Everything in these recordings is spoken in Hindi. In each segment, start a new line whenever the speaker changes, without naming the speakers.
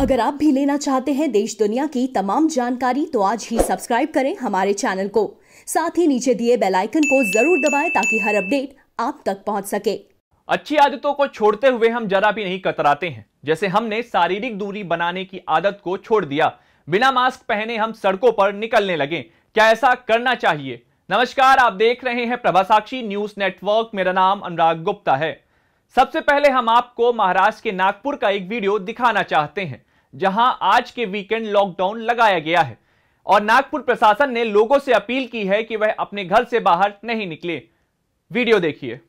अगर आप भी लेना चाहते हैं देश दुनिया की तमाम जानकारी तो आज ही सब्सक्राइब करें हमारे चैनल को साथ ही नीचे दिए बेल आइकन को जरूर दबाएं ताकि हर अपडेट आप तक पहुंच सके अच्छी आदतों को छोड़ते हुए हम जरा भी नहीं कतराते हैं जैसे हमने शारीरिक दूरी बनाने की आदत को छोड़ दिया बिना मास्क पहने हम सड़कों पर निकलने लगे क्या ऐसा करना चाहिए नमस्कार आप देख रहे हैं प्रभा साक्षी न्यूज नेटवर्क मेरा नाम अनुराग गुप्ता है सबसे पहले हम आपको महाराष्ट्र के नागपुर का एक वीडियो दिखाना चाहते हैं जहां आज के वीकेंड लॉकडाउन लगाया गया है और नागपुर प्रशासन ने लोगों से अपील की है कि वह अपने घर से बाहर नहीं निकले वीडियो देखिए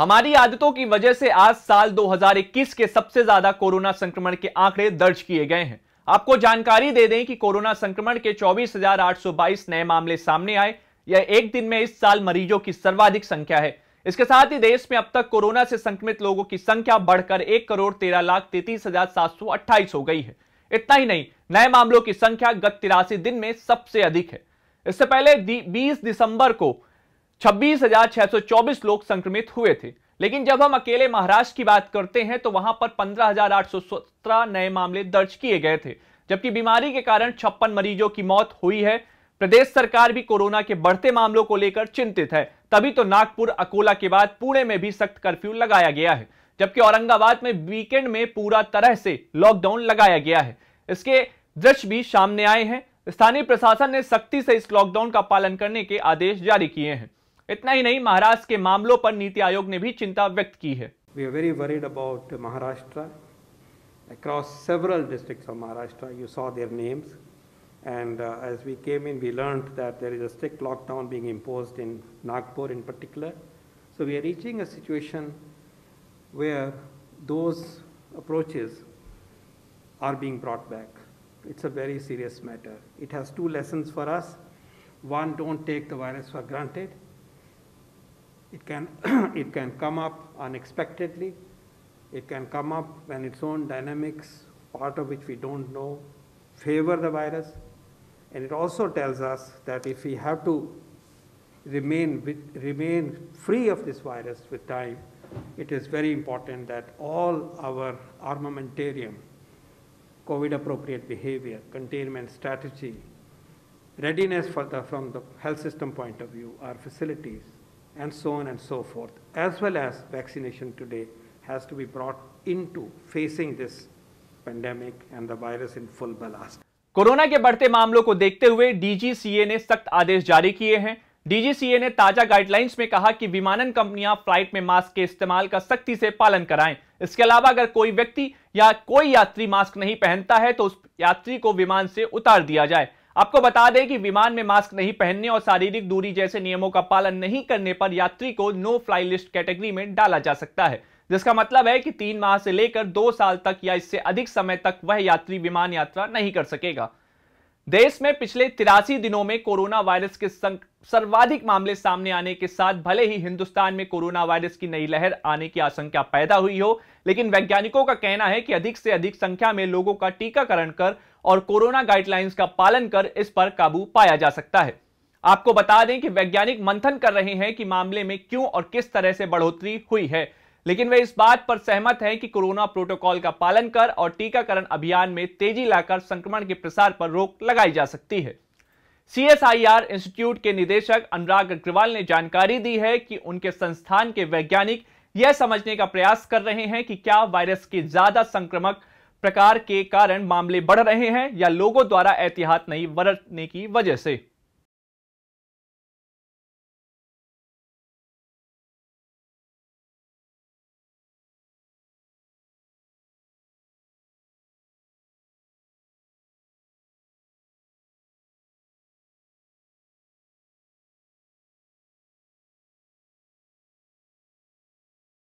हमारी आदतों की वजह से आज साल 2021 के सबसे ज्यादा कोरोना संक्रमण के आंकड़े दर्ज किए गए हैं आपको जानकारी दे दें कि कोरोना संक्रमण के 24,822 नए मामले सामने आए यह एक दिन में इस साल मरीजों की सर्वाधिक संख्या है इसके साथ ही देश में अब तक कोरोना से संक्रमित लोगों की संख्या बढ़कर एक करोड़ तेरह लाख तैतीस हजार सात सौ अट्ठाईस हो गई है इतना ही नहीं नए मामलों की संख्या गत तिरासी दिन में सबसे अधिक है इससे पहले 20 दिसंबर को 26,624 लोग संक्रमित हुए थे लेकिन जब हम अकेले महाराष्ट्र की बात करते हैं तो वहां पर 15,817 नए मामले दर्ज किए गए थे जबकि बीमारी के कारण छप्पन मरीजों की मौत हुई है प्रदेश सरकार भी कोरोना के बढ़ते मामलों को लेकर चिंतित है तभी तो नागपुर अकोला के बाद पुणे में भी सख्त कर्फ्यू लगाया गया है जबकि औरंगाबाद में वीकेंड में पूरा तरह से लॉकडाउन लगाया गया है इसके दृश्य भी सामने आए हैं स्थानीय प्रशासन ने सख्ती से इस लॉकडाउन का पालन करने के आदेश जारी किए हैं इतना ही नहीं महाराष्ट्र के मामलों पर नीति आयोग ने भी चिंता व्यक्त की है
we are very worried about Maharashtra across several district of Maharashtra you saw their names and as we came in we learn that there is a lockdown being impose in Nagpur in particular so we are reaching a situation where those approaches are being brought back it's a very serious matter it has to lesson for us one don't take the virus for granted It can, it can come up unexpectedly. It can come up when its own dynamics, part of which we don't know, favor the virus. And it also tells us that if we have to remain, with, remain free of this virus with time, it is very important that all our armamentarium, COVID-appropriate behavior, containment strategy, readiness the, from the health system point of view, our facilities, and so on and so forth, as well as vaccination today has to be brought into facing this pandemic and the virus in full blast.
Corona के बढ़ते मामलों को देखते हुए डीजीसीए ने सख्त आदेश जारी किए हैं डीजीसीए ने ताजा गाइडलाइंस में कहा कि विमानन कंपनियां फ्लाइट में मास्क के इस्तेमाल का सख्ती से पालन कराएं इसके अलावा अगर कोई व्यक्ति या कोई यात्री मास्क नहीं पहनता है तो उस यात्री को विमान से उतार दिया जाए आपको बता दें कि विमान में मास्क नहीं पहनने और शारीरिक दूरी जैसे नियमों का पालन नहीं करने पर यात्री को नो फ्लाई लिस्ट कैटेगरी में डाला जा सकता है जिसका मतलब है कि तीन माह से लेकर दो साल तक या इससे अधिक समय तक वह यात्री विमान यात्रा नहीं कर सकेगा देश में पिछले तिरासी दिनों में कोरोना वायरस के सर्वाधिक मामले सामने आने के साथ भले ही हिंदुस्तान में कोरोना वायरस की नई लहर आने की आशंका पैदा हुई हो लेकिन वैज्ञानिकों का कहना है कि अधिक से अधिक संख्या में लोगों का टीकाकरण कर और कोरोना गाइडलाइंस का पालन कर इस पर काबू पाया जा सकता है आपको बता दें कि वैज्ञानिक मंथन कर रहे हैं कि मामले में क्यों और किस तरह से बढ़ोतरी हुई है लेकिन वे इस बात पर सहमत हैं कि कोरोना प्रोटोकॉल का पालन कर और टीकाकरण अभियान में तेजी लाकर संक्रमण के प्रसार पर रोक लगाई जा सकती है सीएसआईआर इंस्टीट्यूट के निदेशक अनुराग अग्रवाल ने जानकारी दी है कि उनके संस्थान के वैज्ञानिक यह समझने का प्रयास कर रहे हैं कि क्या वायरस के ज्यादा संक्रमक प्रकार के कारण मामले बढ़ रहे हैं या लोगों द्वारा एहतियात नहीं बरतने की वजह से